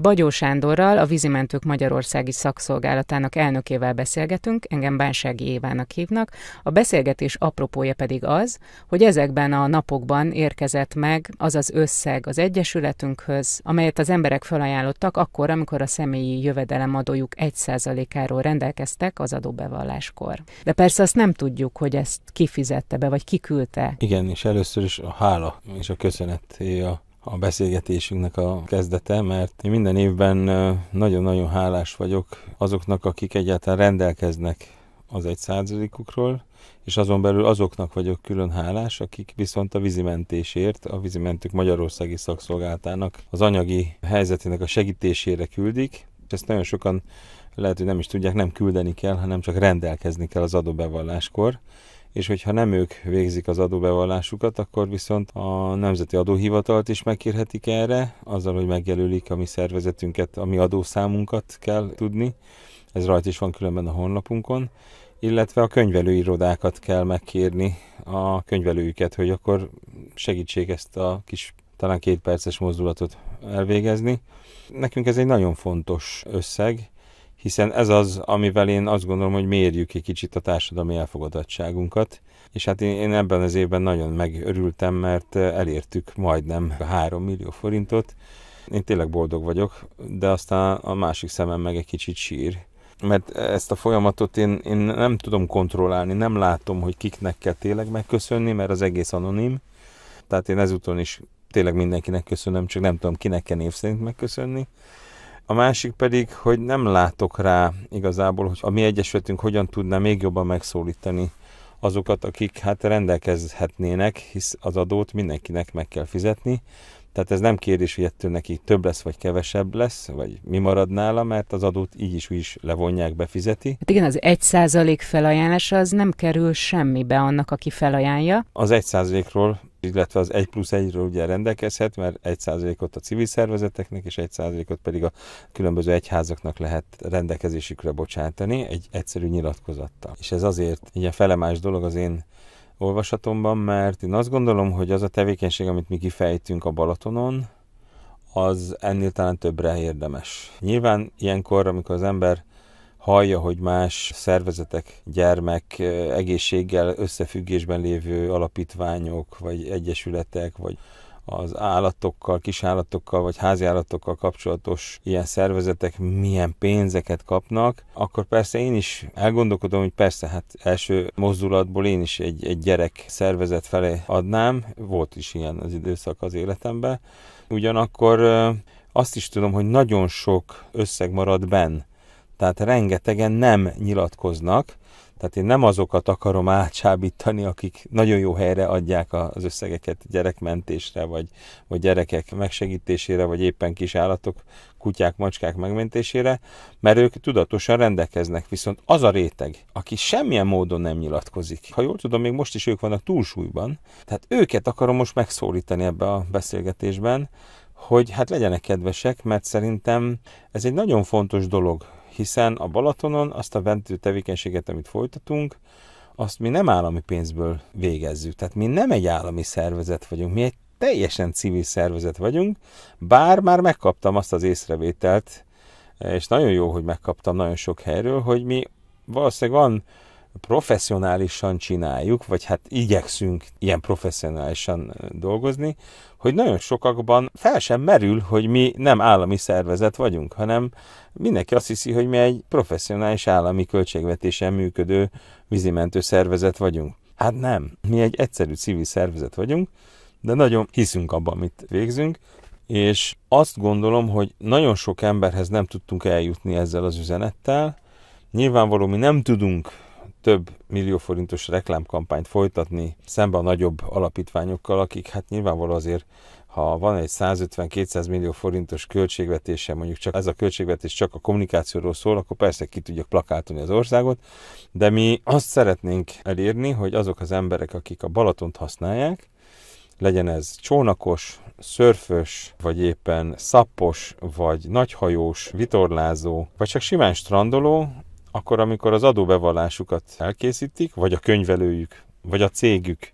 Bagyó Sándorral, a Vízimentők Magyarországi Szakszolgálatának elnökével beszélgetünk, engem Bánsági Évának hívnak. A beszélgetés apropója pedig az, hogy ezekben a napokban érkezett meg az az összeg az Egyesületünkhöz, amelyet az emberek felajánlottak akkor, amikor a személyi jövedelemadójuk 1%-áról rendelkeztek az adóbevalláskor. De persze azt nem tudjuk, hogy ezt kifizette be, vagy kiküldte. Igen, és először is a hála és a köszönet a a beszélgetésünknek a kezdete, mert én minden évben nagyon-nagyon hálás vagyok azoknak, akik egyáltalán rendelkeznek az egy százalékukról, és azon belül azoknak vagyok külön hálás, akik viszont a vízimentésért, a vízimentők Magyarországi Szakszolgáltának az anyagi helyzetének a segítésére küldik, és ezt nagyon sokan lehet, hogy nem is tudják, nem küldeni kell, hanem csak rendelkezni kell az adóbevalláskor, és hogyha nem ők végzik az adóbevallásukat, akkor viszont a Nemzeti Adóhivatalt is megkérhetik erre, azzal, hogy megjelölik a mi szervezetünket, a mi adószámunkat kell tudni, ez rajta is van különben a honlapunkon, illetve a könyvelőirodákat kell megkérni, a könyvelőjüket, hogy akkor segítsék ezt a kis talán két perces mozdulatot elvégezni. Nekünk ez egy nagyon fontos összeg, hiszen ez az, amivel én azt gondolom, hogy mérjük egy kicsit a társadalmi elfogadottságunkat, és hát én, én ebben az évben nagyon megörültem, mert elértük majdnem 3 millió forintot. Én tényleg boldog vagyok, de aztán a másik szemem meg egy kicsit sír, mert ezt a folyamatot én, én nem tudom kontrollálni, nem látom, hogy kiknek kell tényleg megköszönni, mert az egész anonim. Tehát én ezúton is tényleg mindenkinek köszönöm, csak nem tudom, kinek kell név szerint megköszönni. A másik pedig, hogy nem látok rá igazából, hogy a mi egyesületünk hogyan tudná még jobban megszólítani azokat, akik hát rendelkezhetnének, hisz az adót mindenkinek meg kell fizetni. Tehát ez nem kérdés, hogy ettől neki több lesz, vagy kevesebb lesz, vagy mi marad nála, mert az adót így is úgy is levonják, befizeti. Hát igen, az százalék felajánlása az nem kerül semmibe annak, aki felajánlja. Az egy százalékról illetve az 1 plusz 1-ről ugye rendelkezhet, mert 1%-ot a civil szervezeteknek és 1%-ot pedig a különböző egyházaknak lehet rendelkezésükre bocsátani egy egyszerű nyilatkozattal. És ez azért egy felemás dolog az én olvasatomban, mert én azt gondolom, hogy az a tevékenység, amit mi kifejtünk a Balatonon, az ennél talán többre érdemes. Nyilván ilyenkor, amikor az ember hallja, hogy más szervezetek, gyermek egészséggel összefüggésben lévő alapítványok, vagy egyesületek, vagy az állatokkal, kisállatokkal vagy háziállatokkal kapcsolatos ilyen szervezetek milyen pénzeket kapnak, akkor persze én is elgondolkodom, hogy persze, hát első mozdulatból én is egy, egy gyerek szervezet felé adnám, volt is ilyen az időszak az életemben, ugyanakkor azt is tudom, hogy nagyon sok összeg marad benne. Tehát rengetegen nem nyilatkoznak, tehát én nem azokat akarom átsábítani, akik nagyon jó helyre adják az összegeket gyerekmentésre, vagy, vagy gyerekek megsegítésére, vagy éppen kis állatok, kutyák, macskák megmentésére, mert ők tudatosan rendelkeznek. Viszont az a réteg, aki semmilyen módon nem nyilatkozik, ha jól tudom, még most is ők vannak túlsúlyban, tehát őket akarom most megszólítani ebbe a beszélgetésben, hogy hát legyenek kedvesek, mert szerintem ez egy nagyon fontos dolog hiszen a Balatonon azt a vendő tevékenységet, amit folytatunk, azt mi nem állami pénzből végezzük. Tehát mi nem egy állami szervezet vagyunk, mi egy teljesen civil szervezet vagyunk, bár már megkaptam azt az észrevételt, és nagyon jó, hogy megkaptam nagyon sok helyről, hogy mi valószínűleg van professzionálisan csináljuk, vagy hát igyekszünk ilyen professzionálisan dolgozni, hogy nagyon sokakban fel sem merül, hogy mi nem állami szervezet vagyunk, hanem mindenki azt hiszi, hogy mi egy professzionális állami költségvetésen működő vízimentő szervezet vagyunk. Hát nem, mi egy egyszerű civil szervezet vagyunk, de nagyon hiszünk abban, amit végzünk, és azt gondolom, hogy nagyon sok emberhez nem tudtunk eljutni ezzel az üzenettel. Nyilvánvaló, mi nem tudunk több millió forintos reklámkampányt folytatni szembe a nagyobb alapítványokkal, akik hát nyilvánvaló azért ha van egy 150-200 millió forintos költségvetése, mondjuk csak ez a költségvetés csak a kommunikációról szól, akkor persze ki tudjuk plakátolni az országot, de mi azt szeretnénk elérni, hogy azok az emberek, akik a Balatont használják, legyen ez csónakos, szörfös, vagy éppen szappos, vagy nagyhajós, vitorlázó, vagy csak simán strandoló, akkor amikor az adóbevallásukat elkészítik, vagy a könyvelőjük, vagy a cégük,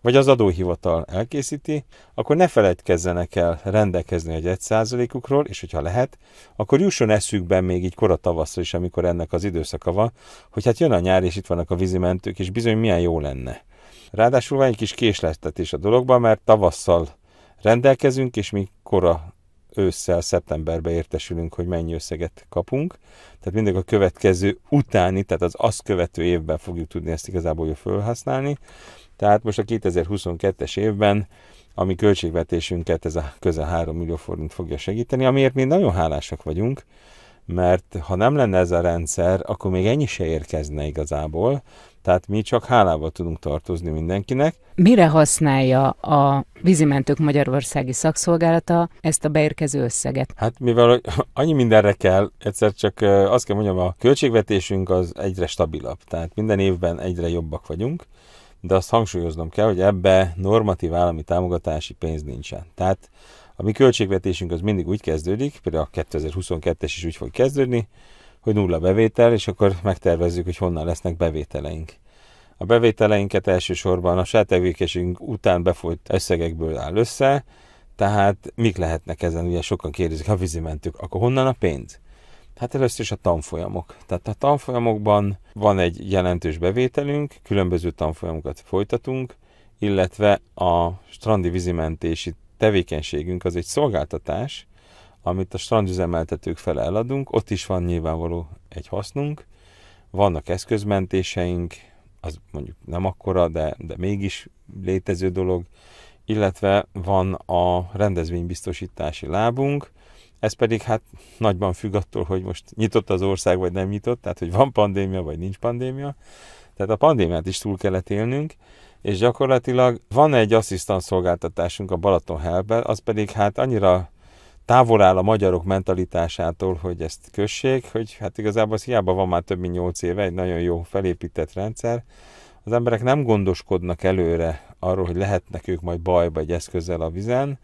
vagy az adóhivatal elkészíti, akkor ne feledkezzenek el rendelkezni egy 1%-ukról, és hogyha lehet, akkor jusson eszükbe még így kora tavasszal is, amikor ennek az időszaka van, hogy hát jön a nyár, és itt vannak a vízimentők, és bizony milyen jó lenne. Ráadásul van egy kis késleltetés a dologban, mert tavasszal rendelkezünk, és mi kora ősszel, szeptemberbe értesülünk, hogy mennyi összeget kapunk. Tehát mindig a következő utáni, tehát az azt követő évben fogjuk tudni ezt igazából jól felhasználni. Tehát most a 2022-es évben a mi költségvetésünket ez a közel 3 millió forint fogja segíteni, amiért mi nagyon hálásak vagyunk, mert ha nem lenne ez a rendszer, akkor még ennyi se érkezne igazából, tehát mi csak hálával tudunk tartozni mindenkinek. Mire használja a Vízimentők Magyarországi Szakszolgálata ezt a beérkező összeget? Hát mivel annyi mindenre kell, egyszer csak azt kell mondjam, a költségvetésünk az egyre stabilabb, tehát minden évben egyre jobbak vagyunk, de azt hangsúlyoznom kell, hogy ebbe normatív állami támogatási pénz nincsen. Tehát a mi költségvetésünk az mindig úgy kezdődik, például a 2022-es is úgy fog kezdődni, hogy nulla bevétel, és akkor megtervezzük, hogy honnan lesznek bevételeink. A bevételeinket elsősorban a sátevékesünk után befolyt összegekből áll össze, tehát mik lehetnek ezen? Ugye sokan kérdezik, ha vízimentük, akkor honnan a pénz? Hát először is a tanfolyamok. Tehát a tanfolyamokban van egy jelentős bevételünk, különböző tanfolyamokat folytatunk, illetve a strandi vízimentési tevékenységünk az egy szolgáltatás, amit a strandüzemeltetők fele eladunk, ott is van nyilvánvaló egy hasznunk, vannak eszközmentéseink, az mondjuk nem akkora, de, de mégis létező dolog, illetve van a rendezvénybiztosítási lábunk, ez pedig hát nagyban függ attól, hogy most nyitott az ország, vagy nem nyitott, tehát hogy van pandémia, vagy nincs pandémia. Tehát a pandémiát is túl kellett élnünk, és gyakorlatilag van egy asszisztanszolgáltatásunk a Balaton Helben, az pedig hát annyira távol áll a magyarok mentalitásától, hogy ezt kössék, hogy hát igazából az hiába van már több mint 8 éve, egy nagyon jó felépített rendszer. Az emberek nem gondoskodnak előre arról, hogy lehetnek ők majd bajba egy eszközzel a vizen,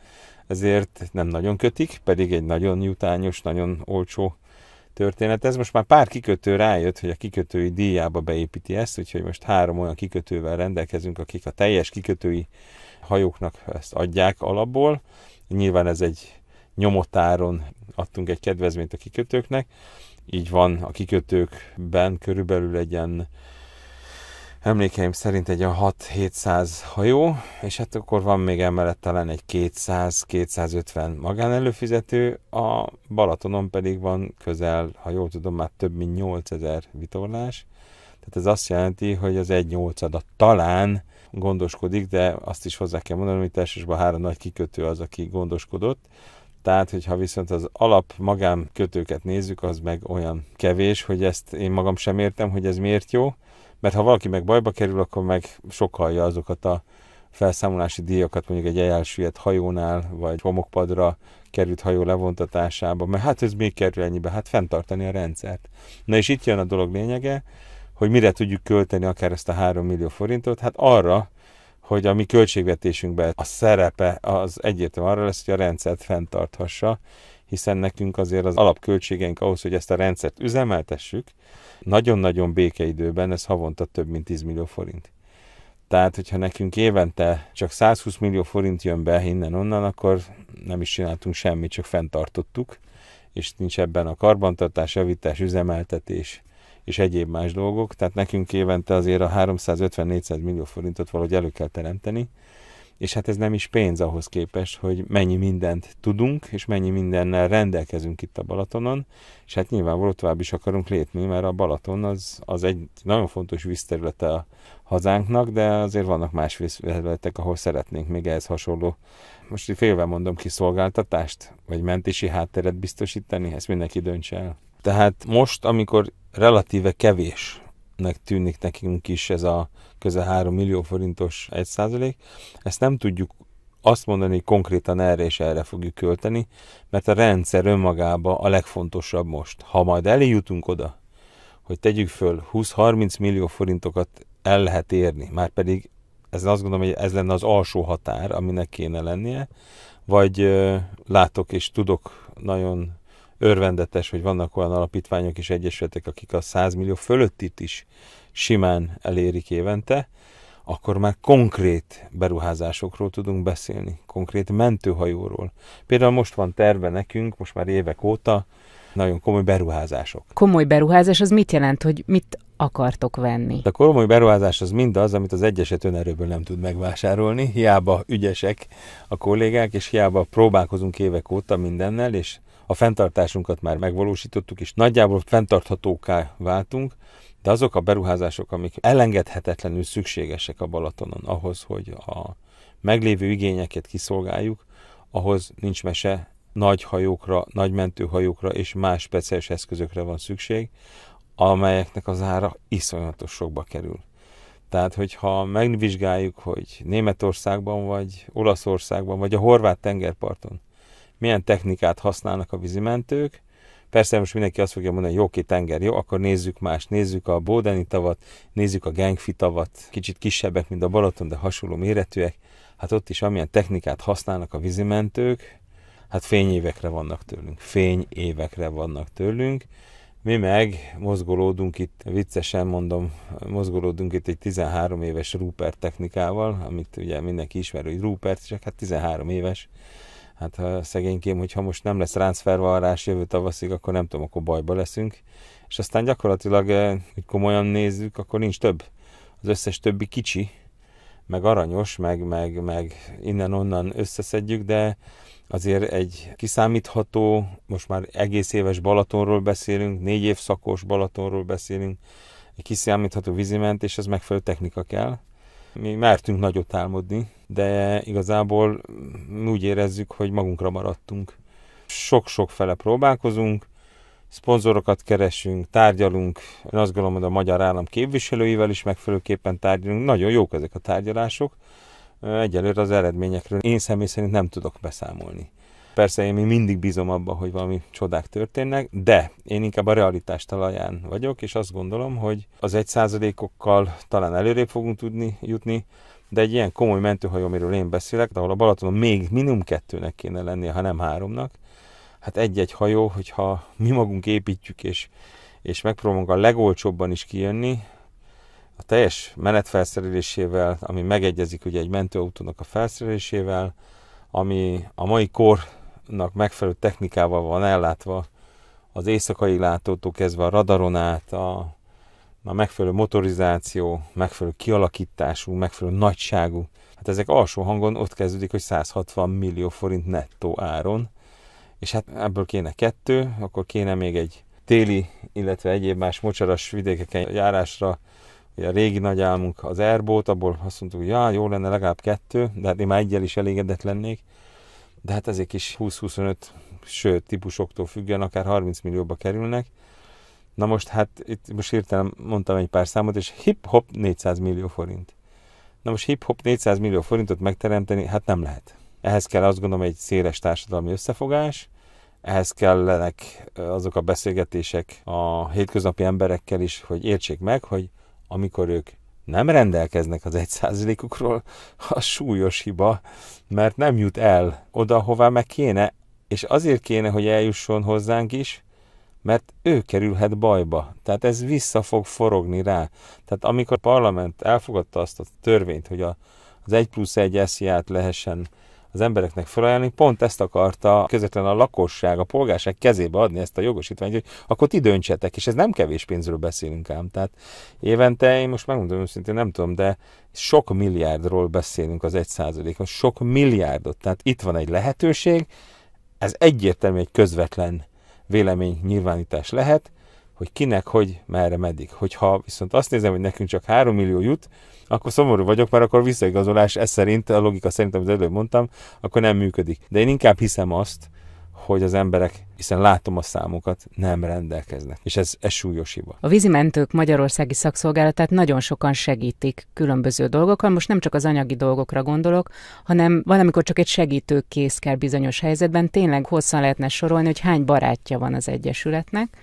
ezért nem nagyon kötik, pedig egy nagyon jutányos, nagyon olcsó történet. Ez most már pár kikötő rájött, hogy a kikötői díjába beépíti ezt, úgyhogy most három olyan kikötővel rendelkezünk, akik a teljes kikötői hajóknak ezt adják alapból. Nyilván ez egy nyomotáron adtunk egy kedvezményt a kikötőknek, így van a kikötőkben körülbelül egy ilyen emlékeim szerint egy a 6-700 hajó, és hát akkor van még emellett talán egy 200-250 magánelőfizető, a Balatonon pedig van közel, ha jól tudom, már több mint 8000 vitorlás, tehát ez azt jelenti, hogy az egy nyolcada talán gondoskodik, de azt is hozzá kell mondanom, hogy elsősorban három nagy kikötő az, aki gondoskodott, tehát, hogyha viszont az alap kötőket nézzük, az meg olyan kevés, hogy ezt én magam sem értem, hogy ez miért jó mert ha valaki meg bajba kerül, akkor meg sokkalja azokat a felszámolási díjakat mondjuk egy elsüllyedt hajónál, vagy homokpadra került hajó levontatásába, mert hát ez még kerül ennyibe, hát fenntartani a rendszert. Na és itt jön a dolog lényege, hogy mire tudjuk költeni akár ezt a 3 millió forintot, hát arra, hogy a mi költségvetésünkben a szerepe az egyértelműen arra lesz, hogy a rendszert fenntarthassa, hiszen nekünk azért az alapköltségeink ahhoz, hogy ezt a rendszert üzemeltessük, nagyon-nagyon békeidőben ez havonta több mint 10 millió forint. Tehát, hogyha nekünk évente csak 120 millió forint jön be innen-onnan, akkor nem is csináltunk semmit, csak fenntartottuk, és nincs ebben a karbantartás, javítás, üzemeltetés és egyéb más dolgok. Tehát nekünk évente azért a 350-400 millió forintot valahogy elő kell teremteni, és hát ez nem is pénz ahhoz képest, hogy mennyi mindent tudunk, és mennyi mindennel rendelkezünk itt a Balatonon, és hát nyilvánvalóan tovább is akarunk lépni, mert a Balaton az, az egy nagyon fontos vízterülete a hazánknak, de azért vannak más vízterületek, ahol szeretnénk még ehhez hasonló, most félve mondom, kiszolgáltatást, vagy mentési hátteret biztosítani, ezt mindenki döntse el. Tehát most, amikor relatíve kevés nek tűnik nekünk is ez a közel 3 millió forintos 1 százalék. Ezt nem tudjuk azt mondani, hogy konkrétan erre és erre fogjuk költeni, mert a rendszer önmagába a legfontosabb most. Ha majd eljutunk oda, hogy tegyük föl 20-30 millió forintokat el lehet érni, már pedig ez azt gondolom, hogy ez lenne az alsó határ, aminek kéne lennie, vagy látok és tudok nagyon örvendetes, hogy vannak olyan alapítványok és egyesületek, akik a 100 millió fölöttit is simán elérik évente, akkor már konkrét beruházásokról tudunk beszélni, konkrét mentőhajóról. Például most van terve nekünk, most már évek óta, nagyon komoly beruházások. Komoly beruházás az mit jelent, hogy mit akartok venni? A komoly beruházás az mindaz, amit az egyeset Önerőből nem tud megvásárolni, hiába ügyesek a kollégák, és hiába próbálkozunk évek óta mindennel, és a fenntartásunkat már megvalósítottuk, és nagyjából fenntarthatóká váltunk, de azok a beruházások, amik elengedhetetlenül szükségesek a Balatonon ahhoz, hogy a meglévő igényeket kiszolgáljuk, ahhoz nincs mese, nagy hajókra, nagy mentőhajókra és más speciális eszközökre van szükség, amelyeknek az ára iszonyatos sokba kerül. Tehát, hogyha megvizsgáljuk, hogy Németországban, vagy Olaszországban, vagy a horvát tengerparton milyen technikát használnak a vízimentők. Persze most mindenki azt fogja mondani, hogy oké, tenger, jó, akkor nézzük más, nézzük a Bódeni tavat, nézzük a Gengfi tavat, kicsit kisebbek, mint a Balaton, de hasonló méretűek. Hát ott is amilyen technikát használnak a vízimentők, hát fényévekre vannak tőlünk, fényévekre vannak tőlünk. Mi meg mozgolódunk itt, viccesen mondom, mozgolódunk itt egy 13 éves Rupert technikával, amit ugye mindenki ismer, hogy Rupert, csak hát 13 éves, hát ha szegénykém, hogyha most nem lesz ráncfervallás jövő tavaszig, akkor nem tudom, akkor bajba leszünk. És aztán gyakorlatilag, eh, hogy komolyan nézzük, akkor nincs több. Az összes többi kicsi, meg aranyos, meg, meg, meg innen-onnan összeszedjük, de azért egy kiszámítható, most már egész éves Balatonról beszélünk, négy évszakos Balatonról beszélünk, egy kiszámítható víziment, és ez megfelelő technika kell. Mi mertünk nagyot álmodni, de igazából úgy érezzük, hogy magunkra maradtunk. Sok-sok fele próbálkozunk, szponzorokat keresünk, tárgyalunk, én azt gondolom, hogy a magyar állam képviselőivel is megfelelőképpen tárgyalunk. Nagyon jók ezek a tárgyalások. Egyelőre az eredményekről én személy szerint nem tudok beszámolni. Persze én még mindig bízom abban, hogy valami csodák történnek, de én inkább a realitás talaján vagyok, és azt gondolom, hogy az egy százalékokkal talán előrébb fogunk tudni jutni, de egy ilyen komoly mentőhajó, amiről én beszélek, ahol a Balatonon még minimum kettőnek kéne lennie, ha nem háromnak, hát egy-egy hajó, hogyha mi magunk építjük, és, és megpróbálunk a legolcsóbban is kijönni, a teljes menetfelszerelésével, ami megegyezik ugye egy mentőautónak a felszerelésével, ami a mai kor nak megfelelő technikával van ellátva az éjszakai látótól kezdve a radaron át, a, a megfelelő motorizáció, megfelelő kialakítású, megfelelő nagyságú. Hát ezek alsó hangon ott kezdődik, hogy 160 millió forint nettó áron, és hát ebből kéne kettő, akkor kéne még egy téli, illetve egyéb más mocsaras vidékeken járásra, ugye a régi nagy álmunk az Airboat, abból azt mondtuk, hogy já, jó lenne legalább kettő, de hát én már egyel is elégedett lennék de hát ezek is 20-25, sőt, típusoktól függően akár 30 millióba kerülnek. Na most hát itt most hirtelen mondtam egy pár számot, és hip-hop 400 millió forint. Na most hip-hop 400 millió forintot megteremteni, hát nem lehet. Ehhez kell azt gondolom egy széles társadalmi összefogás, ehhez kellenek azok a beszélgetések a hétköznapi emberekkel is, hogy értsék meg, hogy amikor ők nem rendelkeznek az egy százalékukról, a súlyos hiba, mert nem jut el oda, hová meg kéne, és azért kéne, hogy eljusson hozzánk is, mert ő kerülhet bajba. Tehát ez vissza fog forogni rá. Tehát amikor a parlament elfogadta azt a törvényt, hogy a, az 1 plusz 1 SZIA-t lehessen az embereknek felajánlani, pont ezt akarta közvetlen a lakosság, a polgárság kezébe adni ezt a jogosítványt, hogy akkor ti döntsetek, és ez nem kevés pénzről beszélünk ám. Tehát évente, én most megmondom őszintén, nem tudom, de sok milliárdról beszélünk az egy százalékon, sok milliárdot. Tehát itt van egy lehetőség, ez egyértelmű egy közvetlen vélemény nyilvánítás lehet, hogy kinek, hogy, merre, meddig. Hogyha viszont azt nézem, hogy nekünk csak 3 millió jut, akkor szomorú vagyok, mert akkor visszaigazolás ez szerint, a logika szerint, amit előbb mondtam, akkor nem működik. De én inkább hiszem azt, hogy az emberek, hiszen látom a számokat, nem rendelkeznek. És ez, ez súlyos hiba. A vízimentők Magyarországi Szakszolgálatát nagyon sokan segítik különböző dolgokkal. Most nem csak az anyagi dolgokra gondolok, hanem valamikor csak egy segítő kész kell bizonyos helyzetben. Tényleg hosszan lehetne sorolni, hogy hány barátja van az Egyesületnek.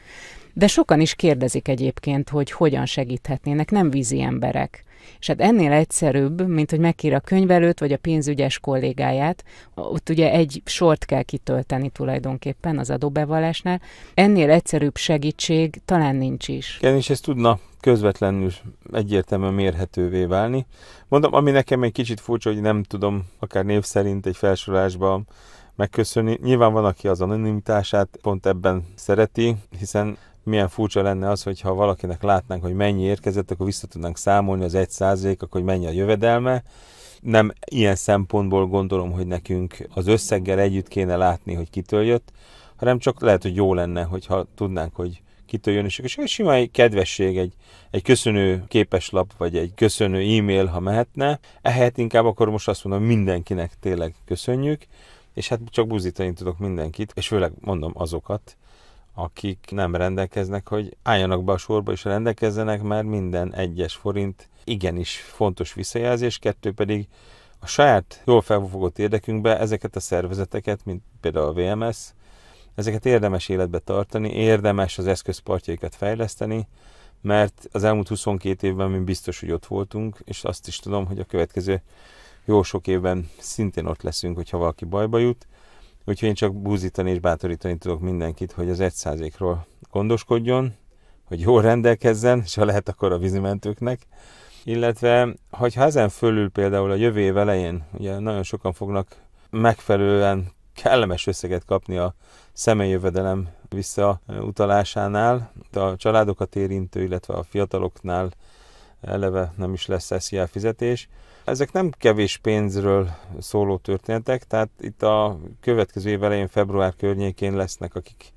De sokan is kérdezik egyébként, hogy hogyan segíthetnének, nem vízi emberek. És hát ennél egyszerűbb, mint hogy megkír a könyvelőt vagy a pénzügyes kollégáját, ott ugye egy sort kell kitölteni tulajdonképpen az adóbevallásnál, ennél egyszerűbb segítség talán nincs is. Igen, és ez tudna közvetlenül egyértelműen mérhetővé válni. Mondom, ami nekem egy kicsit furcsa, hogy nem tudom akár név szerint egy felsorolásban megköszönni. Nyilván van, aki az anonimitását pont ebben szereti, hiszen milyen furcsa lenne az, hogyha valakinek látnánk, hogy mennyi érkezett, akkor vissza tudnánk számolni az egy százalék, akkor hogy mennyi a jövedelme. Nem ilyen szempontból gondolom, hogy nekünk az összeggel együtt kéne látni, hogy kitől jött, hanem csak lehet, hogy jó lenne, hogyha tudnánk, hogy kitől jön, és egy sima egy kedvesség, egy, egy köszönő képeslap, vagy egy köszönő e-mail, ha mehetne. Ehhez inkább akkor most azt mondom, mindenkinek tényleg köszönjük, és hát csak buzítani tudok mindenkit, és főleg mondom azokat, akik nem rendelkeznek, hogy álljanak be a sorba és rendelkezzenek, mert minden egyes forint igenis fontos visszajelzés, kettő pedig a saját jól felfogott érdekünkbe ezeket a szervezeteket, mint például a VMS, ezeket érdemes életbe tartani, érdemes az eszközpartjaikat fejleszteni, mert az elmúlt 22 évben mi biztos, hogy ott voltunk, és azt is tudom, hogy a következő jó sok évben szintén ott leszünk, hogyha valaki bajba jut. Úgyhogy én csak búzítani és bátorítani tudok mindenkit, hogy az egy százékról gondoskodjon, hogy jól rendelkezzen, és ha lehet, akkor a vízimentőknek. Illetve, hogyha ezen fölül például a jövő év elején, ugye nagyon sokan fognak megfelelően kellemes összeget kapni a személyjövedelem visszautalásánál, a családokat érintő, illetve a fiataloknál eleve nem is lesz SZIA fizetés, ezek nem kevés pénzről szóló történetek, tehát itt a következő év elején, február környékén lesznek, akik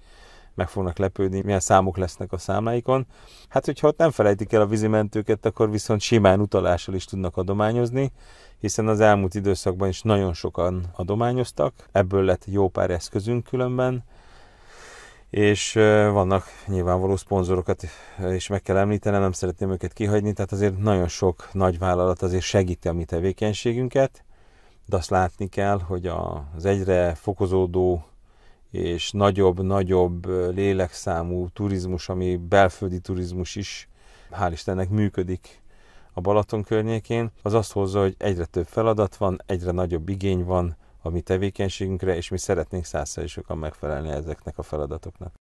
meg fognak lepődni, milyen számok lesznek a számláikon. Hát, hogyha ott nem felejtik el a vízimentőket, akkor viszont simán utalással is tudnak adományozni, hiszen az elmúlt időszakban is nagyon sokan adományoztak, ebből lett jó pár eszközünk különben, és vannak nyilvánvaló szponzorokat is meg kell említenem, nem szeretném őket kihagyni, tehát azért nagyon sok nagy vállalat azért segíti a mi tevékenységünket, de azt látni kell, hogy az egyre fokozódó és nagyobb-nagyobb lélekszámú turizmus, ami belföldi turizmus is, hál' Istennek működik a Balaton környékén, az azt hozza, hogy egyre több feladat van, egyre nagyobb igény van a mi tevékenységünkre, és mi szeretnénk százszerűsokan megfelelni ezeknek a feladatoknak.